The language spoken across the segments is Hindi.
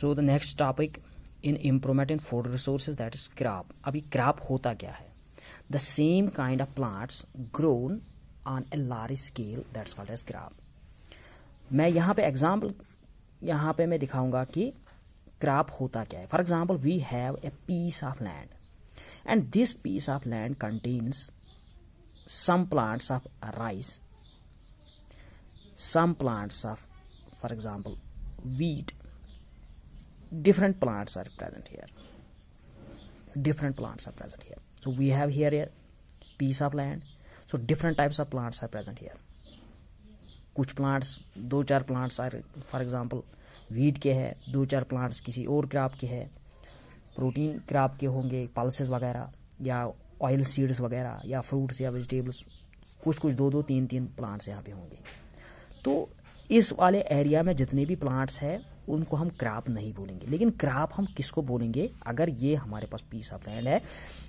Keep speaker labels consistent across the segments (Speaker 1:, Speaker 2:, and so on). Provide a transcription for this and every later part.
Speaker 1: So the next topic in improvement in food resources that is crop अभी क्राप होता क्या है the same kind of plants grown on a large scale that's called as crop मैं यहाँ पे एग्जाम्पल यहाँ पे मैं दिखाऊंगा कि क्राप होता क्या है for example we have a piece of land and this piece of land contains some plants of rice some plants of for example wheat different plants are present here different plants are present here so we have here a piece of land so different types of plants are present here कुछ प्लांट्स दो चार plants are for example wheat के है दो चार प्लांट्स किसी और क्राप के है प्रोटीन क्राप के होंगे पल्सेस वगैरह या ऑयल सीड्स वगैरह या फ्रूट्स या वेजिटेबल्स कुछ कुछ दो दो तीन तीन प्लांट्स यहाँ पे होंगे तो इस वाले एरिया में जितने भी प्लांट्स हैं उनको हम क्राप नहीं बोलेंगे लेकिन क्राप हम किसको बोलेंगे अगर ये हमारे पास पीस ऑफ लैंड है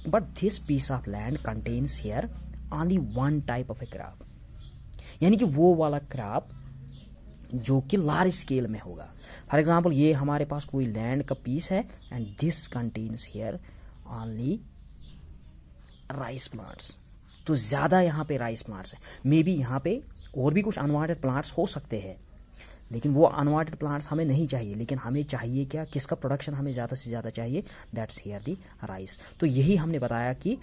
Speaker 1: but this piece of land contains here only one type of a crop यानी कि वो वाला क्राप जो कि लार्ज स्केल में होगा फॉर एग्जाम्पल ये हमारे पास कोई लैंड का पीस है and this contains here only rice plants तो ज़्यादा यहाँ पे राइस प्लांट्स है मे बी यहाँ पे और भी कुछ अनवांटेड प्लांट्स हो सकते हैं लेकिन वो अनवांटेड प्लांट्स हमें नहीं चाहिए लेकिन हमें चाहिए क्या किसका प्रोडक्शन हमें ज़्यादा से ज़्यादा चाहिए दैट्स हेयर दी राइस तो यही हमने बताया कि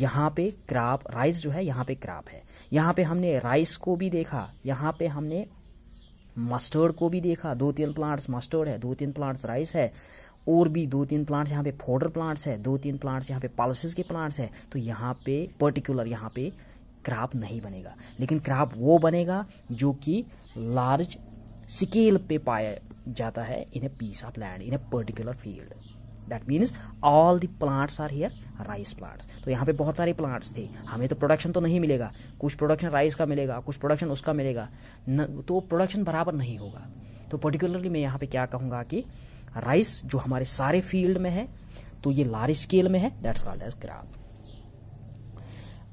Speaker 1: यहाँ पे क्राप राइस जो है यहाँ पे क्राप है यहाँ पे हमने राइस को भी देखा यहाँ पे हमने मस्टर्ड को भी देखा दो तीन प्लांट्स मस्टर्ड है दो तीन प्लांट्स राइस है और भी दो तीन प्लांट्स यहाँ पे फोडर प्लांट्स है दो तीन प्लांट्स यहाँ पे पालसेस के प्लांट्स है तो यहाँ पे पर्टिकुलर यहाँ पे क्राप नहीं बनेगा लेकिन क्राप वो बनेगा जो कि लार्ज स्केल पे पाया जाता है in a piece of land in a particular field that means all the plants are here rice plants तो यहाँ पे बहुत सारे प्लांट्स थे हमें तो प्रोडक्शन तो नहीं मिलेगा कुछ प्रोडक्शन राइस का मिलेगा कुछ प्रोडक्शन उसका मिलेगा न, तो प्रोडक्शन बराबर नहीं होगा तो पर्टिकुलरली मैं यहाँ पे क्या कहूँगा कि राइस जो हमारे सारे फील्ड में है तो ये लार्ज स्केल में है दैट्स कॉल्ड एज क्राप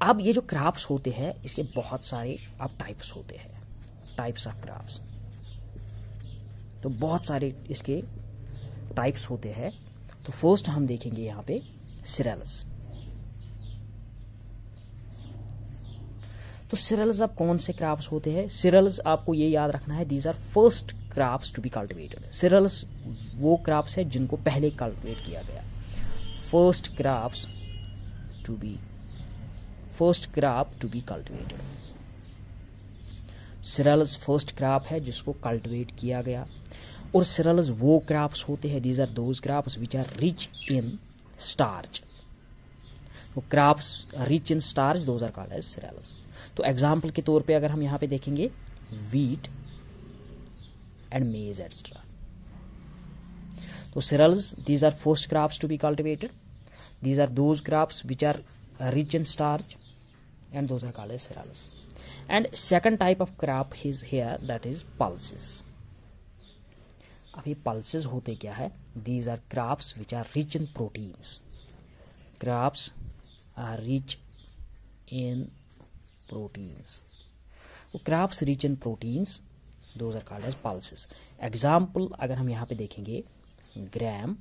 Speaker 1: अब ये जो क्राप्स होते हैं इसके बहुत सारे अब टाइप्स होते हैं टाइप्स ऑफ क्राप्स तो बहुत सारे इसके टाइप्स होते हैं तो फर्स्ट हम देखेंगे यहाँ पे सिरेलस तो सिरल्स अब कौन से क्रॉप्स होते हैं सिरल्स आपको ये याद रखना है these are first crops to be cultivated cereals वो क्रॉप्स है जिनको पहले कल्टिवेट किया गया first crops to be first crop to be cultivated cereals first crop है जिसको कल्टिवेट किया गया और सिरल्स वो क्रॉप्स होते हैं these are those crops which are rich in starch तो crops rich in starch those are called as cereals तो एग्जाम्पल के तौर पे अगर हम यहाँ पे देखेंगे वीट एंड मेज एट्सट्रा तो cereals these are first crops to be cultivated these are those crops which are rich in starch and those are called as cereals and second type of crop is here that is pulses अभी पल्सेस होते क्या है these are crops which are rich in proteins crops are rich in proteins crops rich in proteins those are called as pulses example अगर हम यहाँ पे देखेंगे gram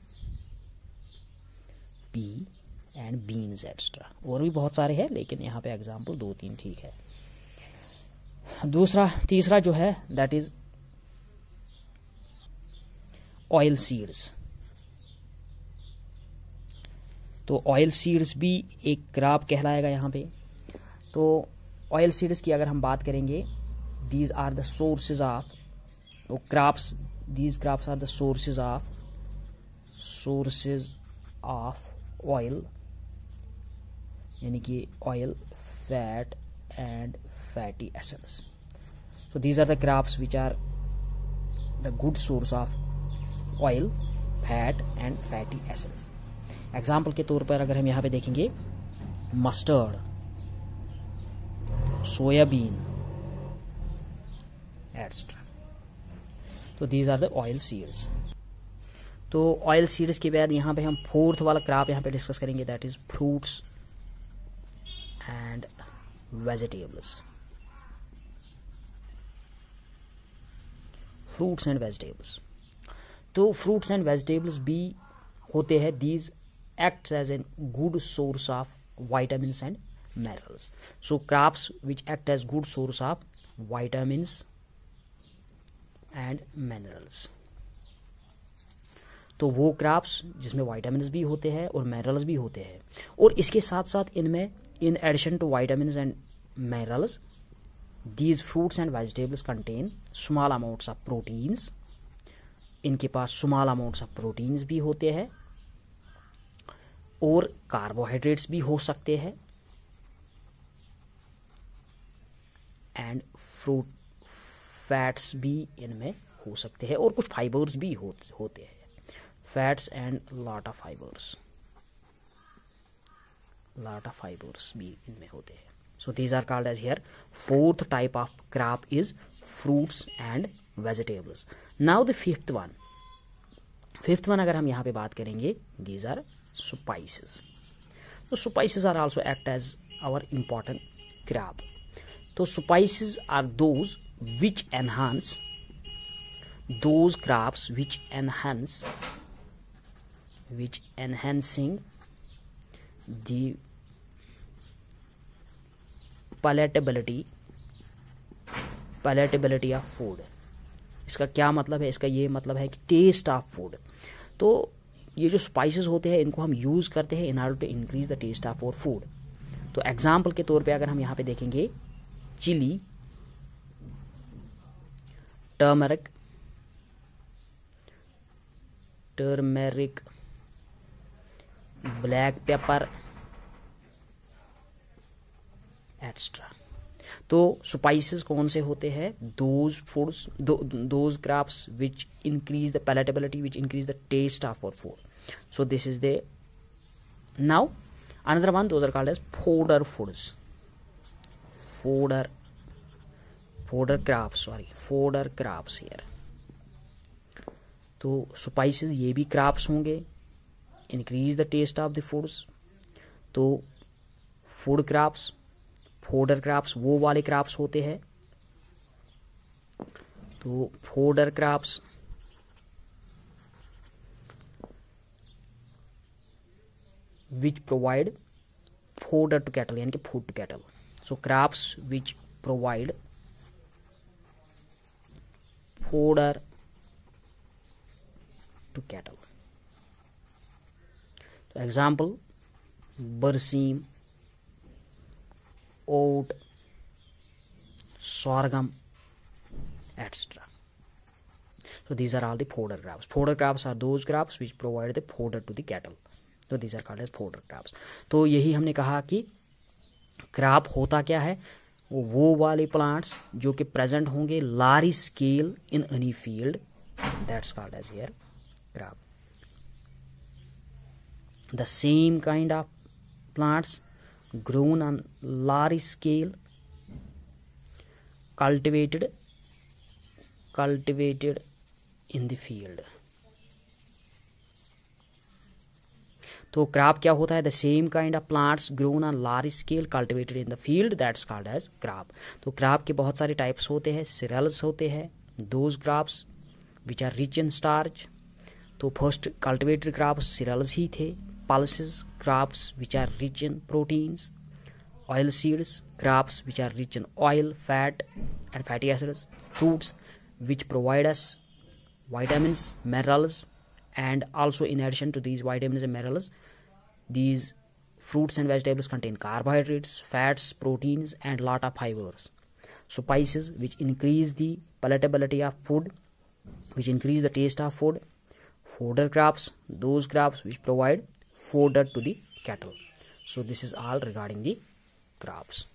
Speaker 1: pea and beans extra और भी बहुत सारे हैं लेकिन यहाँ पे एग्जाम्पल दो तीन ठीक है दूसरा तीसरा जो है दैट इज ऑयल सीड्स तो ऑयल सीड्स भी एक क्राप कहलाएगा यहाँ पे तो ऑयल सीड्स की अगर हम बात करेंगे these are the sources of वो these crops are the sources of sources of oil यानी कि oil fat and fatty essence तो these are the crops which are the good source of oil fat and fatty acids example के तौर पर अगर हम यहाँ पे देखेंगे मस्टर्ड सोयाबीन एट्सट्रा तो these are the oil seeds तो ऑयल सीड्स के बाद यहाँ पे हम फोर्थ वाला क्राप यहाँ पे डिस्कस करेंगे that is fruits and vegetables fruits and vegetables तो फ्रूट्स एंड वेजिटेबल्स भी होते हैं these acts as an good source of vitamin and minerals so crops which act as good source of vitamin and minerals तो वो क्रॉप्स जिसमें वाइटामिन भी होते हैं और मिनरल्स भी होते हैं और इसके साथ साथ इनमें in addition to vitamin and minerals these fruits and vegetables contain small amounts of proteins इनके पास स्मॉल अमाउंट्स ऑफ प्रोटीन्स भी होते हैं और कार्बोहाइड्रेट्स भी हो सकते हैं एंड फ्रूट फैट्स भी इनमें हो सकते हैं और कुछ फाइबर्स भी हो, होते हैं fats and lot of fibres lot of fibres भी इनमें होते हैं so these are called as here fourth type of crop is fruits and vegetables now the fifth one fifth one अगर हम यहाँ पे बात करेंगे दीज आर स्पाइसेस तो spices are also act as our important crop तो spices are those which enhance those crops which enhance which enhancing the palatability of food इसका क्या मतलब है इसका ये मतलब है कि टेस्ट ऑफ फूड तो ये जो स्पाइसेस होते हैं इनको हम यूज़ करते हैं in order to increase the taste of our food तो एग्जाम्पल के तौर पे अगर हम यहाँ पे देखेंगे chilli turmeric turmeric black pepper extra तो स्पाइसेस कौन से होते हैं those foods those crops which increase the palatability which increase the taste of our food so this is the now another one those are called as fodder foods fodder fodder crops sorry fodder crops here तो स्पाइसेस ये भी क्राप्स होंगे increase the taste of the foods तो फूड क्राप्स फोडर क्राप्स वो वाले क्राप्स होते हैं तो fodder crops which provide fodder to cattle यानी कि food to cattle so crops which provide fodder to cattle तो एग्जाम्पल बरसीम oat, sorghum, etc. So these are all the fodder crops. Fodder crops are those crops which provide the fodder to the cattle. So these are called as fodder crops. तो यही हमने कहा कि क्राप होता क्या है वो वाले प्लांट्स जो कि प्रेजेंट होंगे large scale in any field that's called as here crop. The same kind of plants grown on large scale cultivated cultivated in the field तो क्रॉप क्या होता है the same kind of plants grown on large scale cultivated in the field that's called as crop तो क्रॉप के बहुत सारे टाइप्स होते हैं सिरल्स होते हैं those crops which are rich in starch तो फर्स्ट कल्टिवेटेड क्रॉप सिरल्स ही थे pulses crops which are rich in proteins, oil seeds, crops which are rich in oil, fat, and fatty acids, fruits which provide us vitamins, minerals, and also in addition to these vitamins and minerals, these fruits and vegetables contain carbohydrates, fats, proteins, and lot of fibers. So spices which increase the palatability of food, which increase the taste of food, fodder crops, those crops which provide fodder to the cattle so this is all regarding the crops